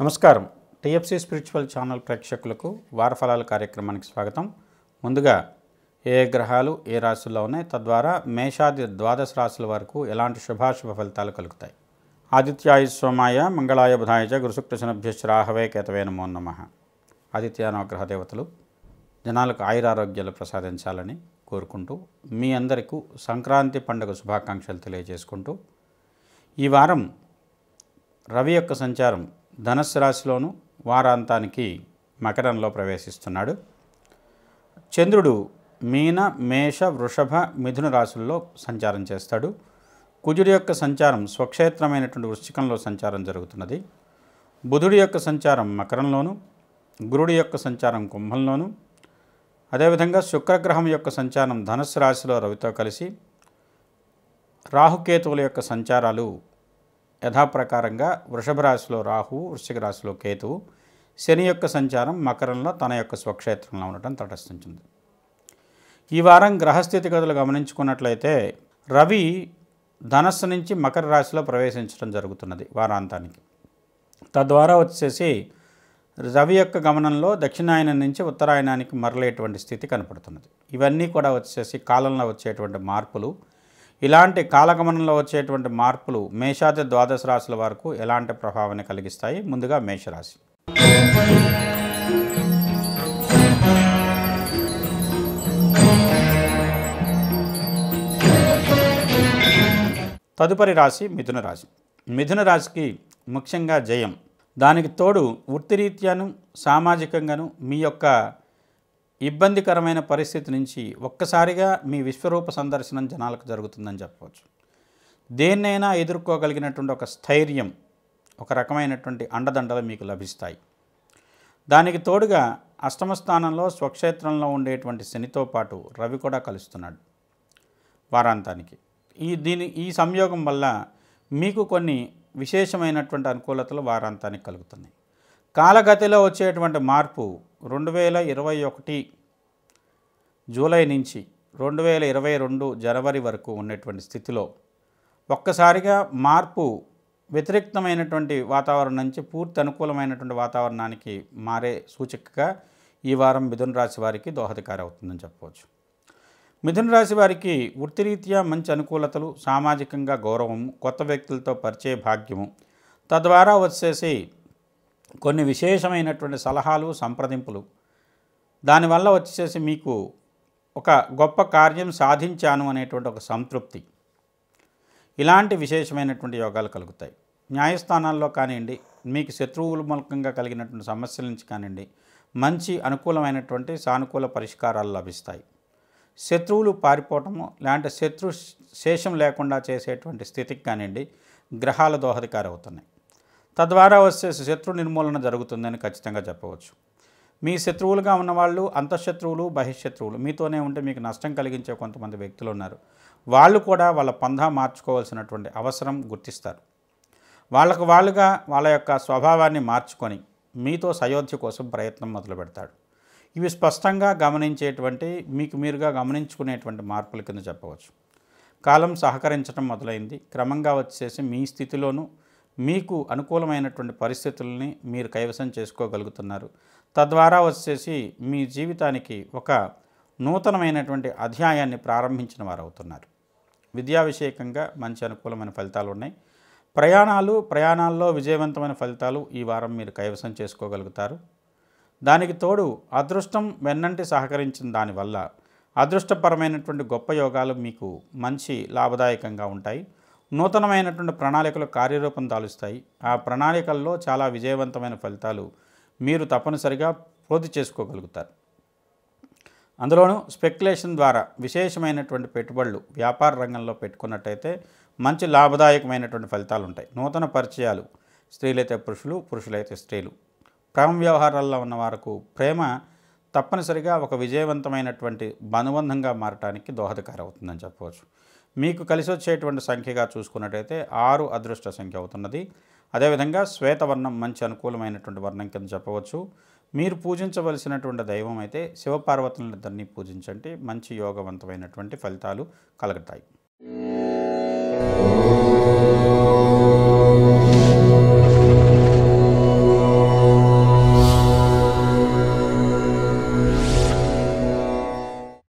నమస్కారం TFC spiritual channel ప్రేక్షకులకు వారఫలాల కార్యక్రమానికి స్వాగతం ముందుగా ఏ గ్రహాలు ఏ రాశుల్లో ఉన్నాయి తద్వారా మేషాది ద్వాదశ రాశుల వరకు ఎలాంటి శుభాశుభ ఫలితాలు కలుగుతాయి ఆదిత్యాయ సోమాయ మంగళాయ బుధాయ గురుశుక్రశనభ్యశ్చ రాహవే కేతవే నమో నమ నవగ్రహ దేవతలు జనాలకు ఆయురారోగ్యాలు ప్రసాదించాలని కోరుకుంటూ మీ అందరికీ సంక్రాంతి పండుగ శుభాకాంక్షలు తెలియజేసుకుంటూ ఈ వారం రవి యొక్క సంచారం ధనుసు రాశిలోను వారాంతానికి మకరంలో ప్రవేశిస్తున్నాడు చంద్రుడు మీన మేష వృషభ మిథున రాశుల్లో సంచారం చేస్తాడు కుజుడి యొక్క సంచారం స్వక్షేత్రమైనటువంటి వృశ్చికంలో సంచారం జరుగుతున్నది బుధుడి యొక్క సంచారం మకరంలోను గురుడి యొక్క సంచారం కుంభంలోను అదేవిధంగా శుక్రగ్రహం యొక్క సంచారం ధనుసు రాశిలో రవితో కలిసి రాహుకేతువుల యొక్క సంచారాలు యథాప్రకారంగా వృషభ రాశిలో రాహువు వృశ్చిక రాశిలో కేతువు శని యొక్క సంచారం మకరంలో తన యొక్క స్వక్షేత్రంలో ఉండటం తటస్థించింది ఈ వారం గ్రహస్థితి గదులు గమనించుకున్నట్లయితే రవి ధనస్సు నుంచి మకర రాశిలో ప్రవేశించడం జరుగుతున్నది వారాంతానికి తద్వారా వచ్చేసి రవి యొక్క గమనంలో దక్షిణాయనం నుంచి ఉత్తరాయణానికి మరలేటువంటి స్థితి కనపడుతున్నది ఇవన్నీ కూడా వచ్చేసి కాలంలో వచ్చేటువంటి మార్పులు ఇలాంటి కాలగమనంలో వచ్చేటువంటి మార్పులు మేషాది ద్వాదశ రాశుల వరకు ఎలాంటి ప్రభావాన్ని కలిగిస్తాయి ముందుగా మేషరాశి తదుపరి రాశి మిథున రాశి మిథున రాశికి ముఖ్యంగా జయం దానికి తోడు వృత్తిరీత్యాను సామాజికంగాను మీ యొక్క ఇబ్బందికరమైన పరిస్థితి నుంచి ఒక్కసారిగా మీ విశ్వరూప సందర్శనం జనాలకు జరుగుతుందని చెప్పవచ్చు దేన్నైనా ఎదుర్కోగలిగినటువంటి ఒక స్థైర్యం ఒక రకమైనటువంటి అండదండలు మీకు లభిస్తాయి దానికి తోడుగా అష్టమ స్థానంలో స్వక్షేత్రంలో ఉండేటువంటి శనితో పాటు రవి కూడా కలుస్తున్నాడు వారాంతానికి ఈ దీని ఈ సంయోగం వల్ల మీకు కొన్ని విశేషమైనటువంటి అనుకూలతలు వారాంతానికి కలుగుతున్నాయి కాలగతిలో వచ్చేటువంటి మార్పు రెండు వేల ఇరవై ఒకటి జూలై నుంచి రెండు వేల ఇరవై రెండు జనవరి వరకు ఉన్నటువంటి స్థితిలో ఒక్కసారిగా మార్పు వ్యతిరేక్తమైనటువంటి వాతావరణం నుంచి పూర్తి అనుకూలమైనటువంటి వాతావరణానికి మారే సూచికగా ఈ వారం మిథున రాశి వారికి దోహదకారి అవుతుందని చెప్పవచ్చు మిథున రాశి వారికి వృత్తిరీత్యా మంచి అనుకూలతలు సామాజికంగా గౌరవం కొత్త వ్యక్తులతో పరిచయ భాగ్యము తద్వారా వచ్చేసి కొన్ని విశేషమైనటువంటి సలహాలు సంప్రదింపులు దానివల్ల వచ్చేసి మీకు ఒక గొప్ప కార్యం సాధించాను అనేటువంటి ఒక సంతృప్తి ఇలాంటి విశేషమైనటువంటి యోగాలు కలుగుతాయి న్యాయస్థానాల్లో కానివ్వండి మీకు శత్రువుల మూలకంగా కలిగినటువంటి సమస్యల నుంచి కానివ్వండి మంచి అనుకూలమైనటువంటి సానుకూల పరిష్కారాలు లభిస్తాయి శత్రువులు పారిపోవటము లేదంటే శత్రు శేషం లేకుండా చేసేటువంటి స్థితికి కానివ్వండి గ్రహాల దోహదకారవుతున్నాయి తద్వారా వచ్చే శత్రు నిర్మూలన జరుగుతుందని ఖచ్చితంగా చెప్పవచ్చు మీ శత్రువులుగా ఉన్నవాళ్ళు అంతఃశత్రువులు బహిశత్రువులు మీతోనే ఉంటే మీకు నష్టం కలిగించే కొంతమంది వ్యక్తులు ఉన్నారు వాళ్ళు కూడా వాళ్ళ పంధ మార్చుకోవాల్సినటువంటి అవసరం గుర్తిస్తారు వాళ్ళకు వాళ్ళుగా వాళ్ళ యొక్క స్వభావాన్ని మార్చుకొని మీతో సయోధ్య కోసం ప్రయత్నం మొదలు పెడతాడు ఇవి స్పష్టంగా గమనించేటువంటి మీకు మీరుగా గమనించుకునేటువంటి మార్పుల కింద చెప్పవచ్చు కాలం సహకరించడం మొదలైంది క్రమంగా వచ్చేసి మీ స్థితిలోనూ మీకు అనుకూలమైనటువంటి పరిస్థితుల్ని మీరు కైవసం చేసుకోగలుగుతున్నారు తద్వారా వచ్చేసి మీ జీవితానికి ఒక నూతనమైనటువంటి అధ్యాయాన్ని ప్రారంభించిన వారు అవుతున్నారు విద్యా విషయకంగా మంచి అనుకూలమైన ఫలితాలు ఉన్నాయి ప్రయాణాలు ప్రయాణాల్లో విజయవంతమైన ఫలితాలు ఈ వారం మీరు కైవసం చేసుకోగలుగుతారు దానికి తోడు అదృష్టం వెన్నంటి సహకరించిన దానివల్ల అదృష్టపరమైనటువంటి గొప్ప యోగాలు మీకు మంచి లాభదాయకంగా ఉంటాయి నూతనమైనటువంటి ప్రణాళికలు కార్యరూపం దాలుస్తాయి ఆ ప్రణాళికల్లో చాలా విజయవంతమైన ఫలితాలు మీరు తప్పనిసరిగా పూర్తి చేసుకోగలుగుతారు అందులోనూ స్పెక్యులేషన్ ద్వారా విశేషమైనటువంటి పెట్టుబడులు వ్యాపార రంగంలో పెట్టుకున్నట్టయితే మంచి లాభదాయకమైనటువంటి ఫలితాలు ఉంటాయి నూతన పరిచయాలు స్త్రీలైతే పురుషులు పురుషులైతే స్త్రీలు ప్రేమ వ్యవహారాల్లో ఉన్న వారకు ప్రేమ తప్పనిసరిగా ఒక విజయవంతమైనటువంటి బనుబంధంగా మారటానికి దోహదకారవుతుందని చెప్పవచ్చు మీకు కలిసి వచ్చేటువంటి సంఖ్యగా చూసుకున్నట్టయితే ఆరు అదృష్ట సంఖ్య అవుతున్నది అదేవిధంగా శ్వేతవర్ణం మంచి అనుకూలమైనటువంటి వర్ణం కింద చెప్పవచ్చు మీరు పూజించవలసినటువంటి దైవం అయితే శివపార్వతులందరినీ పూజించండి మంచి యోగవంతమైనటువంటి ఫలితాలు కలుగుతాయి